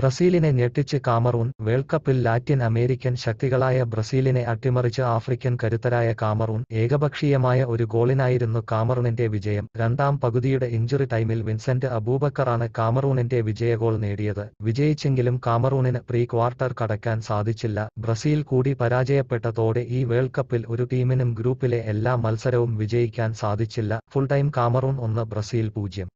ബ്രസീലിനെ ഞെട്ടിച്ച് കാമറൂൺ വേൾഡ്കപ്പിൽ Latin American ശക്തികളായ ബ്രസീലിനെ അട്ടിമറിച്ച് ആഫ്രിക്കൻ കരുത്തരായ കാമറൂൺ ഏകപക്ഷീയമായ ഒരു ഗോളിനായിരുന്നു കാമറൂണിന്റെ വിജയം രണ്ടാം പകുതിയുടെ ഇഞ്ചുറി ടൈമിൽ വിൻസെന്റ് അബൂബക്കറാണ് കാമറൂണിന്റെ വിജയഗോൾ നേടിയത് വിജയിച്ചെങ്കിലും കാമറൂണിന് പ്രീ ക്വാർട്ടർ കടക്കാൻ സാധിച്ചില്ല ബ്രസീൽ കൂടി പരാജയപ്പെട്ടതോടെ ഈ വേൾഡ് കപ്പിൽ ഒരു ടീമിനും ഗ്രൂപ്പിലെ എല്ലാ മത്സരവും വിജയിക്കാൻ സാധിച്ചില്ല ഫുൾ ടൈം കാമറൂൺ ഒന്ന് ബ്രസീൽ പൂജ്യം